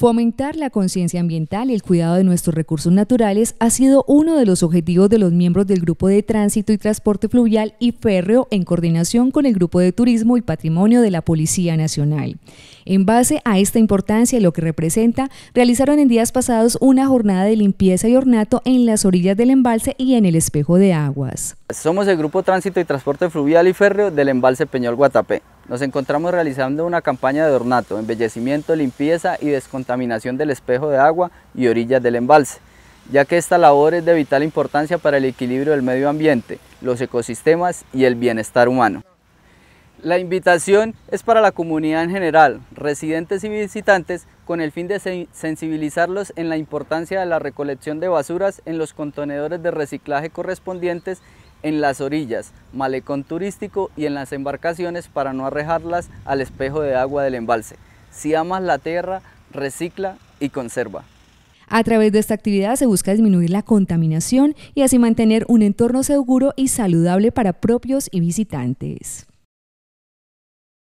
Fomentar la conciencia ambiental y el cuidado de nuestros recursos naturales ha sido uno de los objetivos de los miembros del Grupo de Tránsito y Transporte Fluvial y Férreo en coordinación con el Grupo de Turismo y Patrimonio de la Policía Nacional. En base a esta importancia y lo que representa, realizaron en días pasados una jornada de limpieza y ornato en las orillas del embalse y en el espejo de aguas. Somos el Grupo Tránsito y Transporte Fluvial y Férreo del embalse Peñol Guatapé. Nos encontramos realizando una campaña de ornato, embellecimiento, limpieza y descontaminación del espejo de agua y orillas del embalse, ya que esta labor es de vital importancia para el equilibrio del medio ambiente, los ecosistemas y el bienestar humano. La invitación es para la comunidad en general, residentes y visitantes, con el fin de sensibilizarlos en la importancia de la recolección de basuras en los contenedores de reciclaje correspondientes en las orillas, malecón turístico y en las embarcaciones para no arrejarlas al espejo de agua del embalse. Si amas la tierra, recicla y conserva. A través de esta actividad se busca disminuir la contaminación y así mantener un entorno seguro y saludable para propios y visitantes.